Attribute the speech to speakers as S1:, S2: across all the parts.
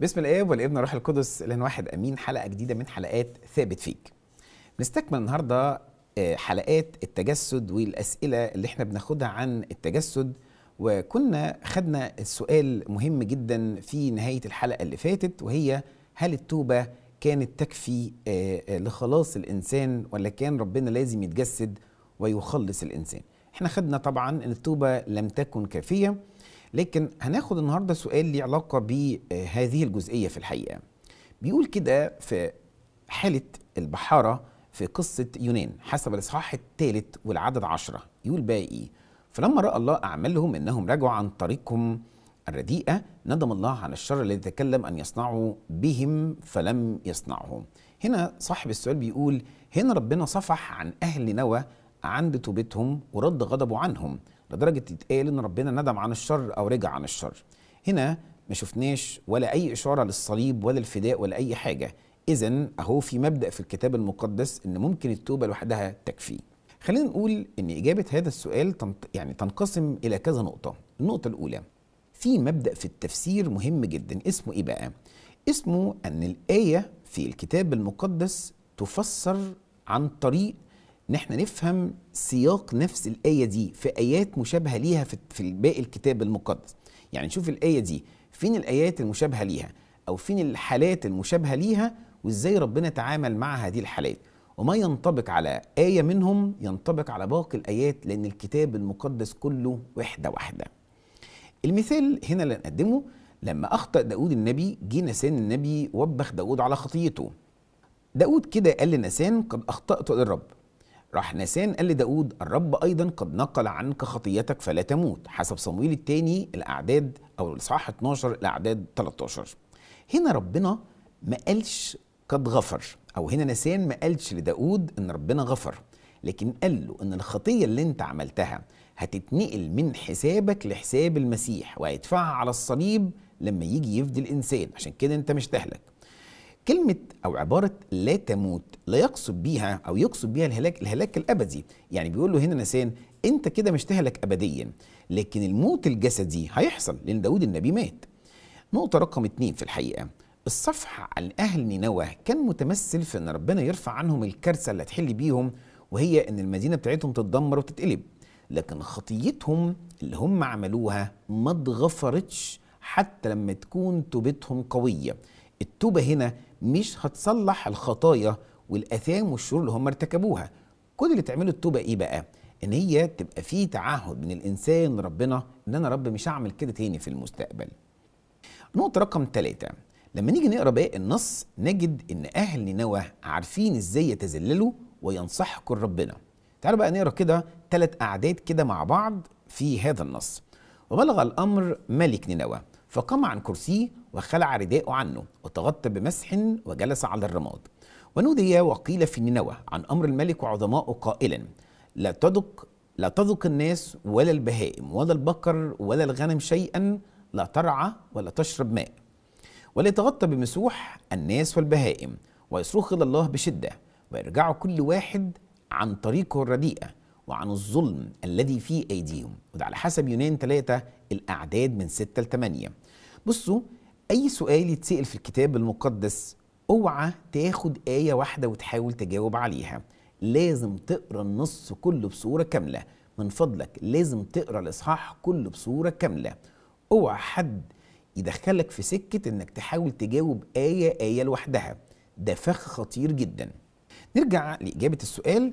S1: بسم الاب والابن والروح القدس لان واحد امين حلقه جديده من حلقات ثابت فيك بنستكمل النهارده آه، حلقات التجسد والاسئله اللي احنا بناخدها عن التجسد وكنا خدنا السؤال مهم جدا في نهايه الحلقه اللي فاتت وهي هل التوبه كانت تكفي آه، آه، لخلاص الانسان ولا كان ربنا لازم يتجسد ويخلص الانسان احنا خدنا طبعا ان التوبه لم تكن كافيه لكن هناخد النهارده سؤال ليه علاقه بهذه الجزئيه في الحقيقه بيقول كده في حاله البحاره في قصه يونان حسب الاصحاح الثالث والعدد عشرة يقول بقى ايه فلما راى الله اعمالهم انهم رجعوا عن طريقهم الرديئه ندم الله عن الشر الذي تكلم ان يصنعوا بهم فلم يصنعهم هنا صاحب السؤال بيقول هنا ربنا صفح عن اهل نوى عند توبتهم ورد غضبه عنهم لدرجه يتقال ان ربنا ندم عن الشر او رجع عن الشر هنا ما شفناش ولا اي اشاره للصليب ولا الفداء ولا اي حاجه اذا اهو في مبدا في الكتاب المقدس ان ممكن التوبه لوحدها تكفي خلينا نقول ان اجابه هذا السؤال تنط... يعني تنقسم الى كذا نقطه النقطه الاولى في مبدا في التفسير مهم جدا اسمه ايه بقى اسمه ان الايه في الكتاب المقدس تفسر عن طريق ان احنا نفهم سياق نفس الايه دي في ايات مشابهه ليها في باقي الكتاب المقدس يعني نشوف الايه دي فين الايات المشابهه ليها او فين الحالات المشابهه ليها وازاي ربنا تعامل مع هذه الحالات وما ينطبق على آية منهم ينطبق على باقي الآيات لأن الكتاب المقدس كله وحدة واحدة المثال هنا اللي نقدمه لما أخطأ داود النبي جه نسان النبي وبخ داود على خطيته داود كده قال لنسان قد أخطأت للرب راح ناسان قال لداود الرب أيضا قد نقل عنك خطيتك فلا تموت حسب صمويل الثاني الأعداد أو الإصحاح 12 الأعداد 13 هنا ربنا ما قالش قد غفر أو هنا ناسان ما قالش لداود إن ربنا غفر لكن قال له إن الخطية اللي أنت عملتها هتتنقل من حسابك لحساب المسيح وهيدفعها على الصليب لما يجي يفدي الإنسان عشان كده أنت مش تهلك كلمة أو عبارة لا تموت لا يقصد بيها أو يقصد بيها الهلاك الهلاك الأبدي يعني بيقول له هنا نسان أنت كده مش تهلك أبديا لكن الموت الجسدي هيحصل لأن داود النبي مات نقطة رقم اتنين في الحقيقة الصفحة عن أهل نينوى كان متمثل في أن ربنا يرفع عنهم الكارثة اللي هتحل بيهم وهي أن المدينة بتاعتهم تتدمر وتتقلب لكن خطيتهم اللي هم عملوها ما اتغفرتش حتى لما تكون توبتهم قوية التوبة هنا مش هتصلح الخطايا والاثام والشرور اللي هم ارتكبوها كل اللي تعمله التوبه ايه بقى ان هي تبقى في تعهد من الانسان لربنا ان انا رب مش هعمل كده تاني في المستقبل نقطه رقم ثلاثة لما نيجي نقرا باقي النص نجد ان اهل نينوى عارفين ازاي يتذللوا وينصحكم ربنا تعالوا بقى نقرا كده ثلاث اعداد كده مع بعض في هذا النص وبلغ الامر ملك نينوى فقام عن كرسيه وخلع رداءه عنه وتغطى بمسح وجلس على الرماد ونودي وقيل في نينوى عن أمر الملك وعظمائه قائلا لا تدق لا تذق الناس ولا البهائم ولا البقر ولا الغنم شيئا لا ترعى ولا تشرب ماء وليتغطى بمسوح الناس والبهائم ويصرخ إلى الله بشدة ويرجع كل واحد عن طريقه الرديئة وعن الظلم الذي في أيديهم وده على حسب يونان 3 الأعداد من 6 ل 8 بصوا أي سؤال يتسأل في الكتاب المقدس اوعى تاخد آية واحدة وتحاول تجاوب عليها لازم تقرا النص كله بصورة كاملة من فضلك لازم تقرا الإصحاح كله بصورة كاملة اوعى حد يدخلك في سكة إنك تحاول تجاوب آية آية لوحدها ده فخ خطير جدا نرجع لإجابة السؤال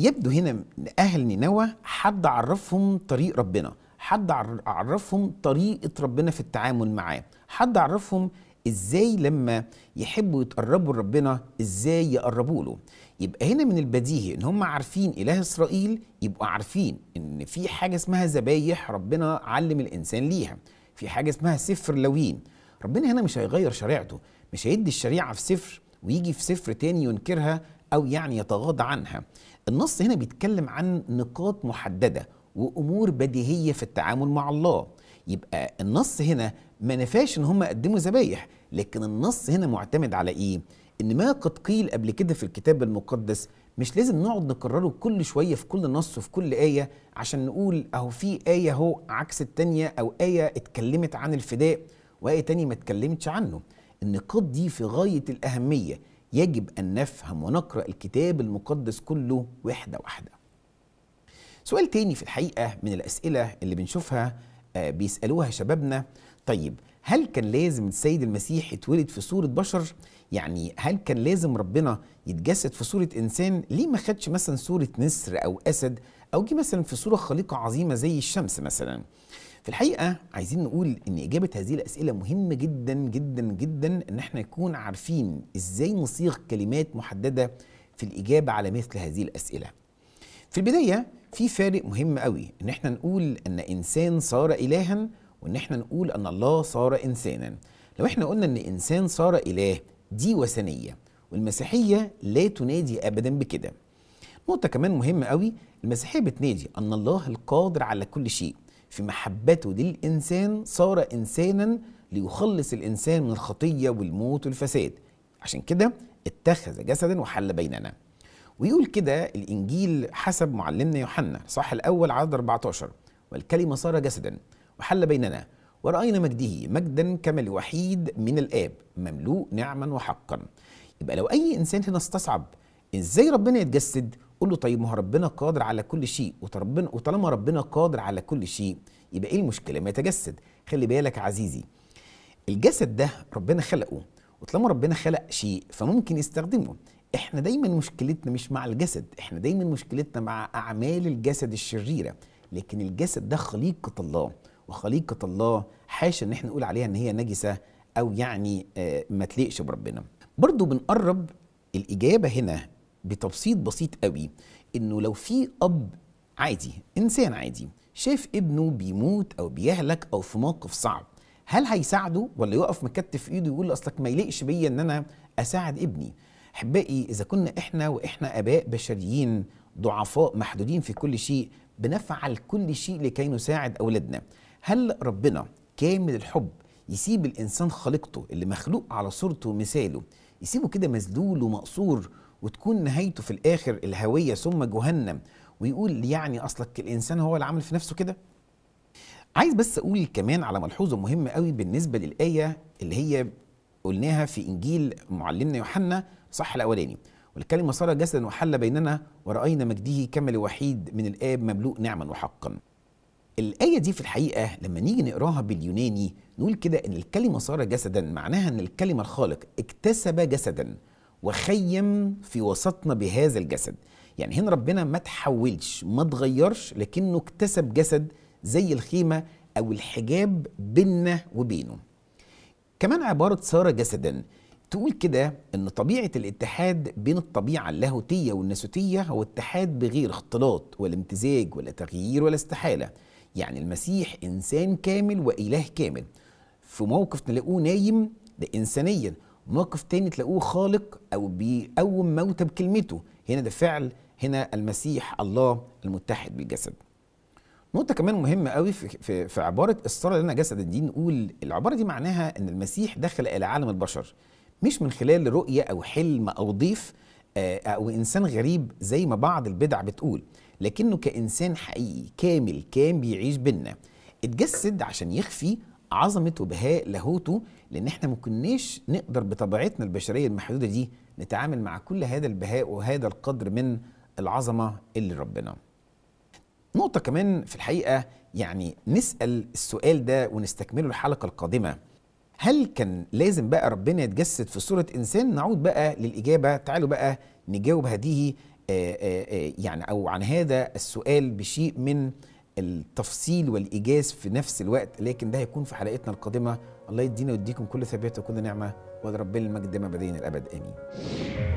S1: يبدو هنا أهل نينوى حد عرفهم طريق ربنا حد عرفهم طريقة ربنا في التعامل معاه حد عرفهم ازاي لما يحبوا يتقربوا لربنا ازاي يقربوا له يبقى هنا من البديهي ان هم عارفين اله اسرائيل يبقوا عارفين ان في حاجه اسمها ذبايح ربنا علم الانسان ليها في حاجه اسمها سفر لوين ربنا هنا مش هيغير شريعته مش هيدي الشريعه في سفر ويجي في سفر تاني ينكرها او يعني يتغاضى عنها النص هنا بيتكلم عن نقاط محددة وأمور بديهية في التعامل مع الله يبقى النص هنا ما نفاش ان هم قدموا ذبايح لكن النص هنا معتمد على ايه ان ما قد قيل قبل كده في الكتاب المقدس مش لازم نقعد نكرره كل شويه في كل نص وفي كل ايه عشان نقول اهو في ايه اهو عكس التانيه او ايه اتكلمت عن الفداء وايه تانية ما اتكلمتش عنه النقاط دي في غايه الاهميه يجب أن نفهم ونقرأ الكتاب المقدس كله وحدة واحدة سؤال تاني في الحقيقة من الأسئلة اللي بنشوفها آه، بيسألوها شبابنا طيب هل كان لازم السيد المسيح يتولد في صورة بشر؟ يعني هل كان لازم ربنا يتجسد في صورة إنسان؟ ليه ما خدش مثلا صورة نسر أو أسد أو جه مثلا في صورة خليقة عظيمة زي الشمس مثلا؟ في الحقيقه عايزين نقول ان اجابه هذه الاسئله مهمه جدا جدا جدا ان احنا نكون عارفين ازاي نصيغ كلمات محدده في الاجابه على مثل هذه الاسئله في البدايه في فارق مهم قوي ان احنا نقول ان انسان صار الها وان احنا نقول ان الله صار انسانا لو احنا قلنا ان انسان صار اله دي وثنيه والمسيحيه لا تنادي ابدا بكده نقطه كمان مهمه قوي المسيحيه بتنادي ان الله القادر على كل شيء في محبته للإنسان صار إنسانا ليخلص الإنسان من الخطية والموت والفساد عشان كده اتخذ جسدا وحل بيننا ويقول كده الإنجيل حسب معلمنا يوحنا صح الأول عدد 14 والكلمة صار جسدا وحل بيننا ورأينا مجده مجدا كما الوحيد من الآب مملوء نعما وحقا يبقى لو أي إنسان هنا استصعب إزاي ربنا يتجسد قول له طيب ما هو ربنا قادر على كل شيء وتربنا وطالما ربنا قادر على كل شيء يبقى ايه المشكله ما يتجسد خلي بالك عزيزي الجسد ده ربنا خلقه وطالما ربنا خلق شيء فممكن يستخدمه احنا دايما مشكلتنا مش مع الجسد احنا دايما مشكلتنا مع اعمال الجسد الشريره لكن الجسد ده خليقه الله وخليقه الله حاشا ان احنا نقول عليها ان هي نجسه او يعني آه، ما تليقش بربنا برضو بنقرب الاجابه هنا بتبسيط بسيط قوي انه لو في اب عادي انسان عادي شاف ابنه بيموت او بيهلك او في موقف صعب هل هيساعده ولا يقف مكتف ايده يقول اصلك ما يليقش بيا ان انا اساعد ابني احبائي اذا كنا احنا واحنا اباء بشريين ضعفاء محدودين في كل شيء بنفعل كل شيء لكي نساعد اولادنا هل ربنا كامل الحب يسيب الانسان خليقته اللي مخلوق على صورته ومثاله يسيبه كده مذلول ومقصور وتكون نهايته في الاخر الهويه ثم جهنم ويقول يعني اصلك الانسان هو اللي عامل في نفسه كده عايز بس اقول كمان على ملحوظه مهمه قوي بالنسبه للايه اللي هي قلناها في انجيل معلمنا يوحنا صح الاولاني والكلمه صار جسدا وحل بيننا وراينا مجده كما لوحيد من الاب مملوء نعما وحقا الآية دي في الحقيقة لما نيجي نقراها باليوناني نقول كده إن الكلمة صار جسدا معناها إن الكلمة الخالق اكتسب جسدا وخيم في وسطنا بهذا الجسد يعني هنا ربنا ما تحولش ما تغيرش لكنه اكتسب جسد زي الخيمة أو الحجاب بيننا وبينه كمان عبارة سارة جسدا تقول كده أن طبيعة الاتحاد بين الطبيعة اللاهوتية والناسوتية هو اتحاد بغير اختلاط ولا امتزاج ولا تغيير ولا استحالة يعني المسيح إنسان كامل وإله كامل في موقف نلاقوه نايم ده إنسانيا موقف تاني تلاقوه خالق او بيقوم موتى بكلمته هنا ده فعل هنا المسيح الله المتحد بالجسد نقطه كمان مهمه قوي في, في, في عباره الصلاه لنا جسد دي نقول العباره دي معناها ان المسيح دخل الى عالم البشر مش من خلال رؤيه او حلم او ضيف آه، او انسان غريب زي ما بعض البدع بتقول لكنه كانسان حقيقي كامل كان بيعيش بينا اتجسد عشان يخفي عظمه وبهاء لاهوته لان احنا ما كناش نقدر بطبيعتنا البشريه المحدوده دي نتعامل مع كل هذا البهاء وهذا القدر من العظمه اللي ربنا. نقطه كمان في الحقيقه يعني نسال السؤال ده ونستكمله الحلقه القادمه. هل كان لازم بقى ربنا يتجسد في صوره انسان؟ نعود بقى للاجابه، تعالوا بقى نجاوب هذه آه، آه، آه، يعني او عن هذا السؤال بشيء من التفصيل والايجاز في نفس الوقت لكن ده هيكون في حلقتنا القادمه الله يدينا ويديكم كل ثبات وكل نعمه ولربنا المجد ما بدين الابد امين